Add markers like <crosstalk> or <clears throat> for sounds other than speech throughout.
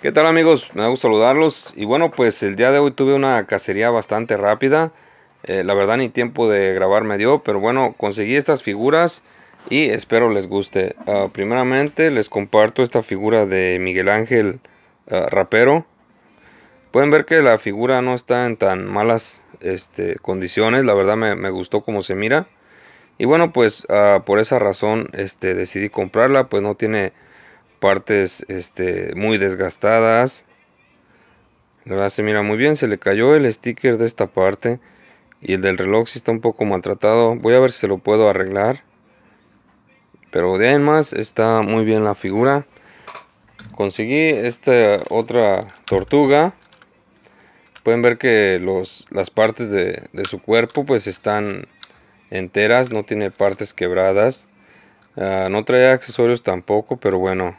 ¿Qué tal amigos? Me da gusto saludarlos. Y bueno, pues el día de hoy tuve una cacería bastante rápida. Eh, la verdad ni tiempo de grabar me dio, pero bueno, conseguí estas figuras y espero les guste. Ah, primeramente les comparto esta figura de Miguel Ángel ah, Rapero. Pueden ver que la figura no está en tan malas este, condiciones. La verdad me, gustó como se mira. Y bueno, pues ah, por esa razón este, decidí comprarla. Pues no tiene partes este, muy desgastadas. ¿verdad? Se mira muy bien, se le cayó el sticker de esta parte y el del reloj si está un poco maltratado. Voy a ver si se lo puedo arreglar. Pero de más está muy bien la figura. Conseguí esta otra tortuga. Pueden ver que los, las partes de, su cuerpo pues están enteras, no tiene partes quebradas. Ah, no trae accesorios tampoco, pero bueno,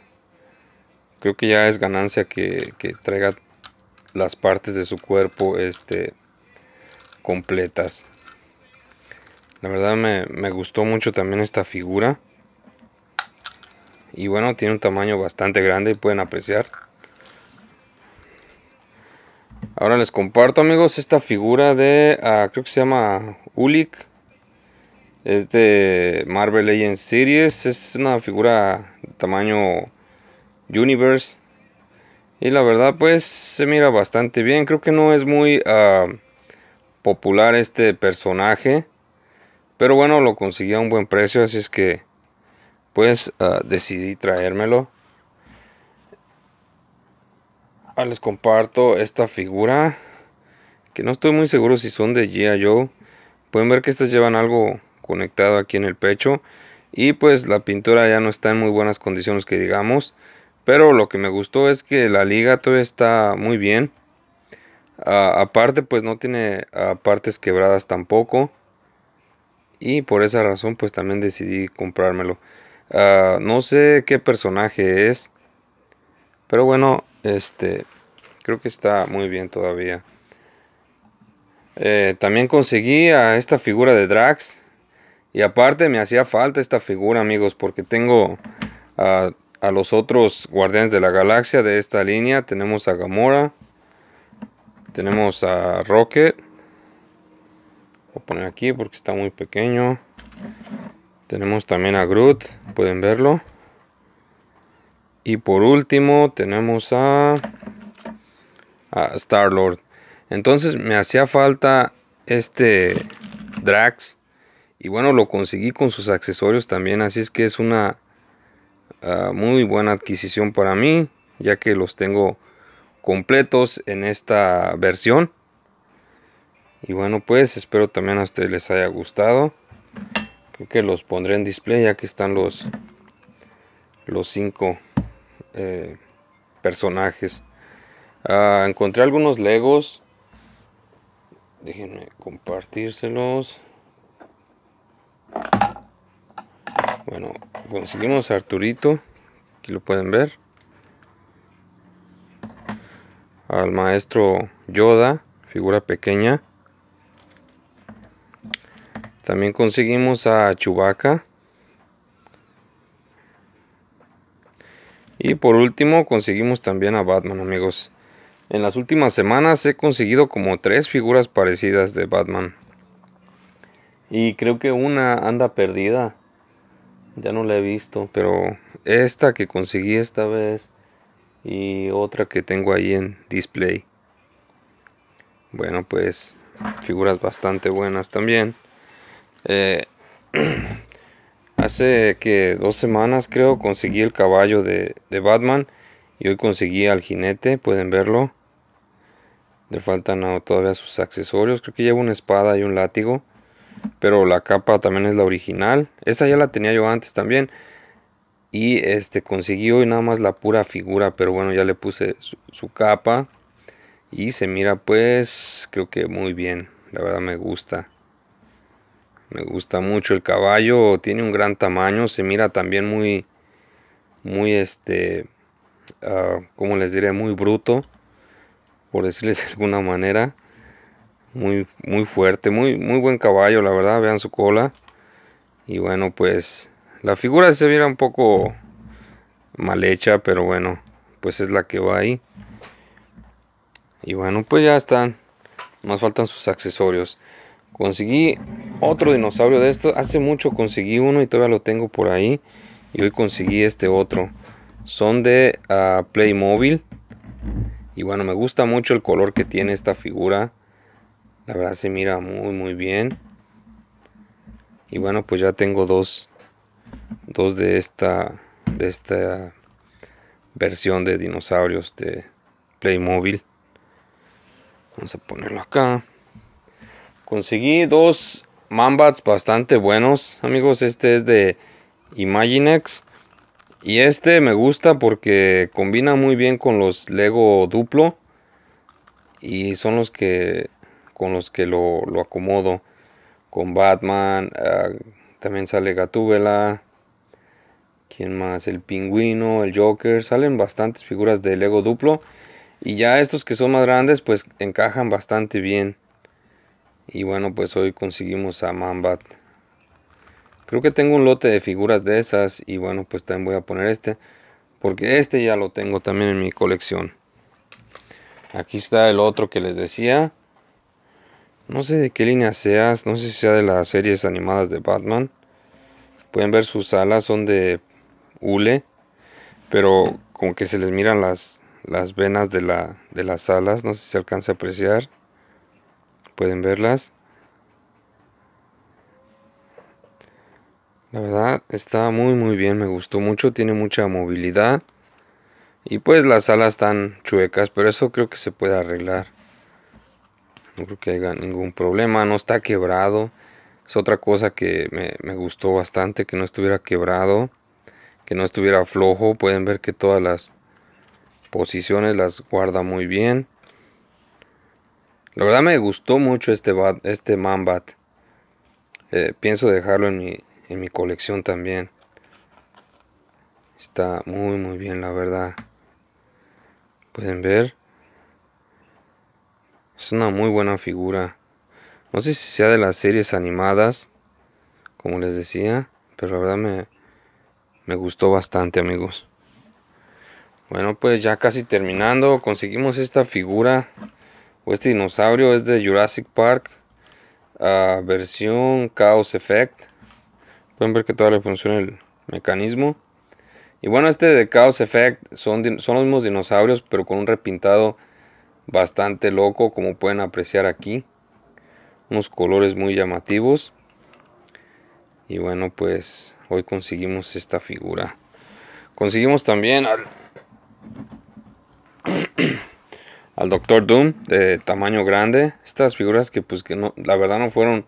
creo que ya es ganancia que, traiga las partes de su cuerpo este, completas. La verdad me, gustó mucho también esta figura. Y bueno, tiene un tamaño bastante grande y pueden apreciar. Ahora les comparto amigos esta figura de, ah, creo que se llama Ulick. Es de Marvel Legends Series. Es una figura de tamaño Universe. Y la verdad, pues se mira bastante bien. Creo que no es muy ah, popular este personaje. Pero bueno, lo conseguí a un buen precio, así es que pues ah, decidí traérmelo. Ah, les comparto esta figura que no estoy muy seguro si son de G.I. Joe. Pueden ver que estas llevan algo conectado aquí en el pecho. Y pues la pintura ya no está en muy buenas condiciones que digamos. Pero lo que me gustó es que la liga todavía está muy bien. aparte, pues no tiene partes quebradas tampoco. Y por esa razón, pues también decidí comprármelo. no sé qué personaje es. Pero bueno, este. Creo que está muy bien todavía. Eh, también conseguí a esta figura de Drax. Y aparte me hacía falta esta figura, amigos. Porque tengo a los otros Guardianes de la Galaxia de esta línea. Tenemos a Gamora. Tenemos a Rocket. Voy a poner aquí porque está muy pequeño. Tenemos también a Groot. Pueden verlo. Y por último tenemos a, a Star Lord. Entonces me hacía falta este Drax. Y bueno, lo conseguí con sus accesorios también. Así es que es una Ah, muy buena adquisición para mí, ya que los tengo completos en esta versión. Y bueno, pues espero también a ustedes les haya gustado. Creo que los pondré en display ya que están los, los cinco eh, personajes. Ah, encontré algunos Legos. Déjenme compartírselos. Bueno, conseguimos a Arturito, aquí lo pueden ver. Al maestro Yoda, figura pequeña. También conseguimos a Chewbacca. Y por último conseguimos también a Batman, amigos. En las últimas semanas he conseguido como tres figuras parecidas de Batman. Y creo que una anda perdida ya no la he visto, pero esta que conseguí esta vez y otra que tengo ahí en display. Bueno, pues figuras bastante buenas también. Eh, <clears throat> hace que dos semanas creo conseguí el caballo de, de, Batman y hoy conseguí al jinete, pueden verlo. Le faltan todavía sus accesorios, creo que lleva una espada y un látigo pero la capa también es la original. Esa ya la tenía yo antes también. Y este conseguí hoy nada más la pura figura, pero bueno, ya le puse su, capa. Y se mira pues creo que muy bien. La verdad me gusta. Me gusta mucho el caballo, tiene un gran tamaño, se mira también muy muy este ah, como les diré, muy bruto por decirles de alguna manera muy, muy fuerte, muy, muy buen caballo, la verdad, vean su cola. Y bueno, pues la figura se viera un poco mal hecha, pero bueno, pues es la que va ahí. Y bueno, pues ya están. Nos faltan sus accesorios. Conseguí otro dinosaurio de estos. Hace mucho conseguí uno y todavía lo tengo por ahí. Y hoy conseguí este otro. Son de ah, Playmobil. Y bueno, me gusta mucho el color que tiene esta figura. La verdad se mira muy muy bien. Y bueno, pues ya tengo dos, dos de esta de esta versión de dinosaurios de Playmobil. Vamos a ponerlo acá. Conseguí dos Mambats bastante buenos, amigos. Este es de Imaginex. Y este me gusta porque combina muy bien con los Lego Duplo. Y son los que con los que lo, acomodo. Con Batman, ah, también sale Gatúbela. ¿Quién más? El Pingüino, el Joker. Salen bastantes figuras de Lego Duplo. Y ya estos que son más grandes, pues encajan bastante bien. Y bueno, pues hoy conseguimos a Mambat. Creo que tengo un lote de figuras de esas. Y bueno, pues también voy a poner este. Porque este ya lo tengo también en mi colección. Aquí está el otro que les decía. No sé de qué línea seas, no sé si sea de las series animadas de Batman. Pueden ver sus alas, son de hule, pero como que se les miran las, las venas de, de las alas, no sé si se alcanza a apreciar. Pueden verlas. La verdad está muy muy bien, me gustó mucho, tiene mucha movilidad. Y pues las alas están chuecas, pero eso creo que se puede arreglar no creo que haya ningún problema, no está quebrado. Es otra cosa que me, gustó bastante, que no estuviera quebrado, que no estuviera flojo. Pueden ver que todas las posiciones las guarda muy bien. La verdad me gustó mucho este, bat, este Mambat. Eh, pienso dejarlo en mi, en mi colección también. Está muy muy bien la verdad. Pueden ver. Es una muy buena figura. No sé si sea de las series animadas, como les decía, pero la verdad me, me gustó bastante, amigos. Bueno, pues ya casi terminando, conseguimos esta figura o este dinosaurio. Es de Jurassic Park, ah, versión Chaos Effect. Pueden ver que todavía le funciona el mecanismo. Y bueno, este de Chaos Effect son, son los mismos dinosaurios, pero con un repintado bastante loco como pueden apreciar aquí unos colores muy llamativos y bueno pues hoy conseguimos esta figura conseguimos también al <clears throat> al Doctor Doom de tamaño grande estas figuras que pues que no la verdad no fueron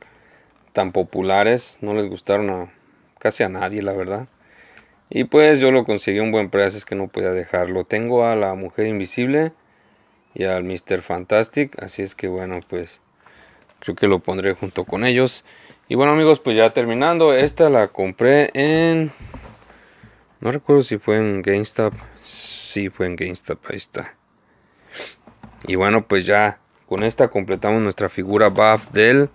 tan populares no les gustaron a casi a nadie la verdad y pues yo lo conseguí a un buen precio es que no podía dejarlo tengo a la mujer invisible y al Mr. Fantastic. Así es que bueno, pues creo que lo pondré junto con ellos. Y bueno amigos, pues ya terminando, esta la compré en... No recuerdo si fue en GameStop. Sí, fue en GameStop, ahí está. Y bueno, pues ya con esta completamos nuestra figura buff del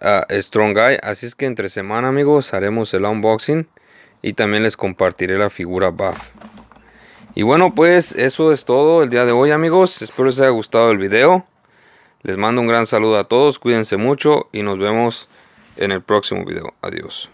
ah, Strong Guy. Así es que entre semana amigos haremos el unboxing y también les compartiré la figura buff. Y bueno, pues eso es todo el día de hoy amigos. Espero les haya gustado el video. Les mando un gran saludo a todos, cuídense mucho y nos vemos en el próximo video. Adiós.